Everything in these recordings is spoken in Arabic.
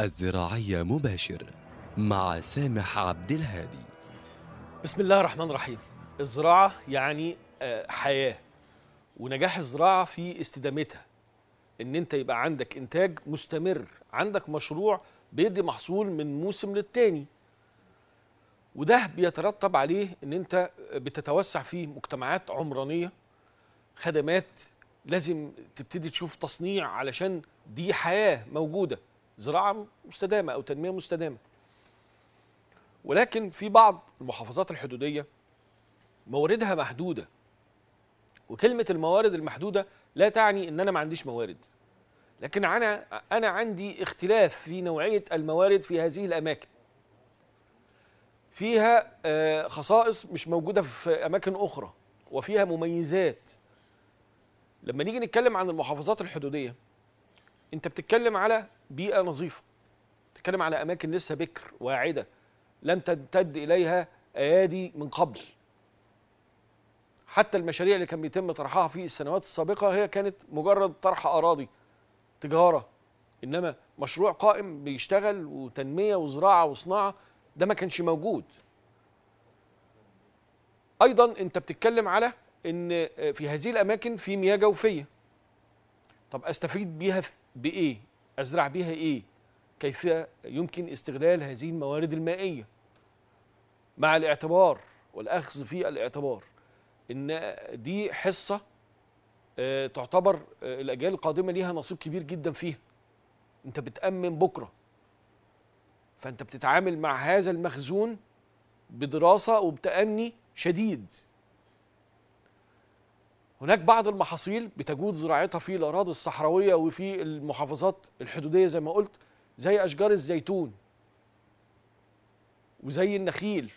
الزراعية مباشر مع سامح عبد الهادي بسم الله الرحمن الرحيم الزراعة يعني آه، حياة ونجاح الزراعة في استدامتها ان انت يبقى عندك انتاج مستمر عندك مشروع بيدي محصول من موسم للتاني وده بيترتب عليه ان انت بتتوسع في مجتمعات عمرانية خدمات لازم تبتدي تشوف تصنيع علشان دي حياة موجودة زراعه مستدامه او تنميه مستدامه ولكن في بعض المحافظات الحدوديه مواردها محدوده وكلمه الموارد المحدوده لا تعني ان انا ما عنديش موارد لكن انا انا عندي اختلاف في نوعيه الموارد في هذه الاماكن فيها آه، خصائص مش موجوده في اماكن اخرى وفيها مميزات لما نيجي نتكلم عن المحافظات الحدوديه انت بتتكلم على بيئه نظيفه بتتكلم على اماكن لسه بكر واعده لم تمتد اليها ايادي من قبل حتى المشاريع اللي كان بيتم طرحها في السنوات السابقه هي كانت مجرد طرح اراضي تجاره انما مشروع قائم بيشتغل وتنميه وزراعه وصناعه ده ما كانش موجود ايضا انت بتتكلم على ان في هذه الاماكن في مياه جوفيه طب استفيد بيها بايه ازرع بيها ايه كيف يمكن استغلال هذه الموارد المائيه مع الاعتبار والاخذ في الاعتبار ان دي حصه آه، تعتبر آه، الاجيال القادمه ليها نصيب كبير جدا فيها انت بتامن بكره فانت بتتعامل مع هذا المخزون بدراسه وبتاني شديد هناك بعض المحاصيل بتجود زراعتها في الأراضي الصحراوية وفي المحافظات الحدودية زي ما قلت زي أشجار الزيتون وزي النخيل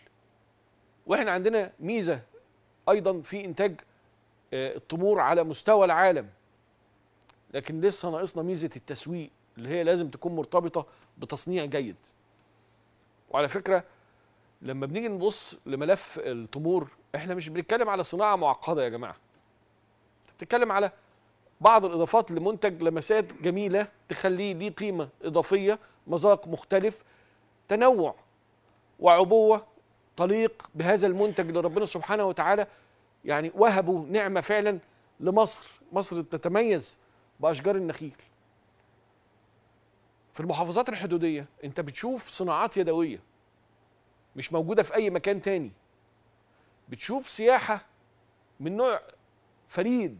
واحنا عندنا ميزة أيضا في إنتاج آه، التمور على مستوى العالم لكن لسه ناقصنا ميزة التسويق اللي هي لازم تكون مرتبطة بتصنيع جيد وعلى فكرة لما بنيجي نبص لملف التمور احنا مش بنتكلم على صناعة معقدة يا جماعة تتكلم على بعض الاضافات لمنتج لمسات جميله تخليه ليه قيمه اضافيه مذاق مختلف تنوع وعبوه تليق بهذا المنتج اللي ربنا سبحانه وتعالى يعني وهبه نعمه فعلا لمصر مصر تتميز باشجار النخيل في المحافظات الحدوديه انت بتشوف صناعات يدويه مش موجوده في اي مكان تاني بتشوف سياحه من نوع فريد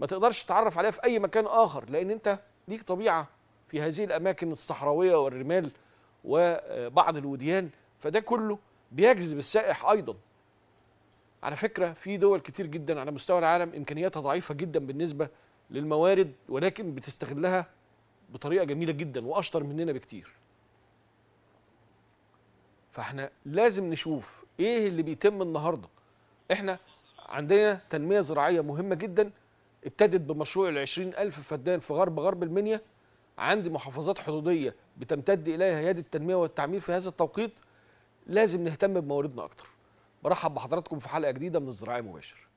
ما تقدرش تتعرف عليها في اي مكان اخر لان انت ليك طبيعه في هذه الاماكن الصحراويه والرمال وبعض الوديان فده كله بيجذب السائح ايضا على فكره في دول كتير جدا على مستوى العالم امكانياتها ضعيفه جدا بالنسبه للموارد ولكن بتستغلها بطريقه جميله جدا واشطر مننا بكتير فاحنا لازم نشوف ايه اللي بيتم النهارده احنا عندنا تنمية زراعية مهمة جدا ابتدت بمشروع العشرين ألف فدان في غرب غرب المنيا عندي محافظات حدودية بتمتد إليها يد التنمية والتعمير في هذا التوقيت لازم نهتم بمواردنا أكتر برحب بحضراتكم في حلقة جديدة من الزراعي مباشر